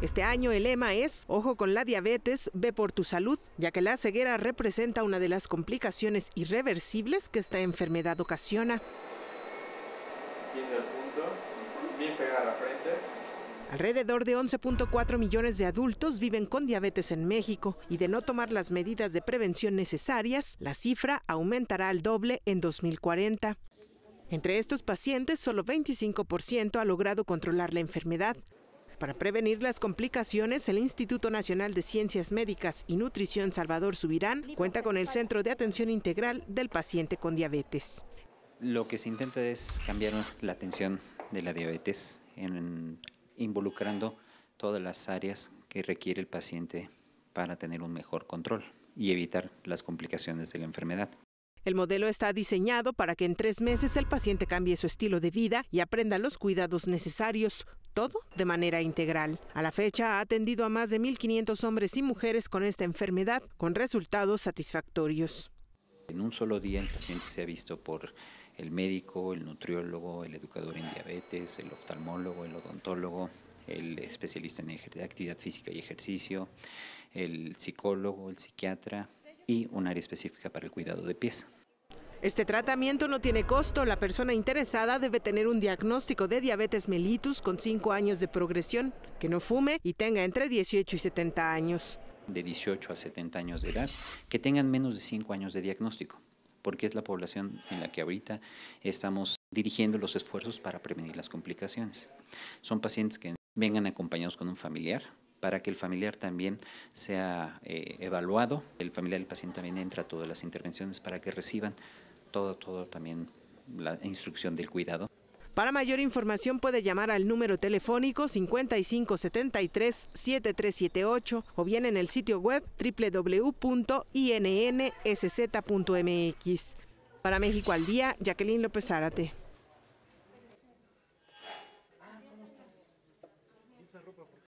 Este año el lema es Ojo con la diabetes, ve por tu salud, ya que la ceguera representa una de las complicaciones irreversibles que esta enfermedad ocasiona. Alrededor de 11.4 millones de adultos viven con diabetes en México y de no tomar las medidas de prevención necesarias, la cifra aumentará al doble en 2040. Entre estos pacientes, solo 25% ha logrado controlar la enfermedad. Para prevenir las complicaciones, el Instituto Nacional de Ciencias Médicas y Nutrición Salvador Subirán cuenta con el Centro de Atención Integral del Paciente con Diabetes. Lo que se intenta es cambiar la atención de la diabetes involucrando todas las áreas que requiere el paciente para tener un mejor control y evitar las complicaciones de la enfermedad. El modelo está diseñado para que en tres meses el paciente cambie su estilo de vida y aprenda los cuidados necesarios, todo de manera integral. A la fecha ha atendido a más de 1.500 hombres y mujeres con esta enfermedad, con resultados satisfactorios. En un solo día el paciente se ha visto por el médico, el nutriólogo, el educador en diabetes, el oftalmólogo, el odontólogo, el especialista en actividad física y ejercicio, el psicólogo, el psiquiatra y un área específica para el cuidado de pies. Este tratamiento no tiene costo. La persona interesada debe tener un diagnóstico de diabetes mellitus con 5 años de progresión, que no fume y tenga entre 18 y 70 años. De 18 a 70 años de edad, que tengan menos de 5 años de diagnóstico, porque es la población en la que ahorita estamos dirigiendo los esfuerzos para prevenir las complicaciones. Son pacientes que vengan acompañados con un familiar, para que el familiar también sea eh, evaluado. El familiar del paciente también entra a todas las intervenciones para que reciban todo, todo también la instrucción del cuidado. Para mayor información puede llamar al número telefónico 5573-7378 o bien en el sitio web www.innsz.mx. Para México al Día, Jacqueline López Árate.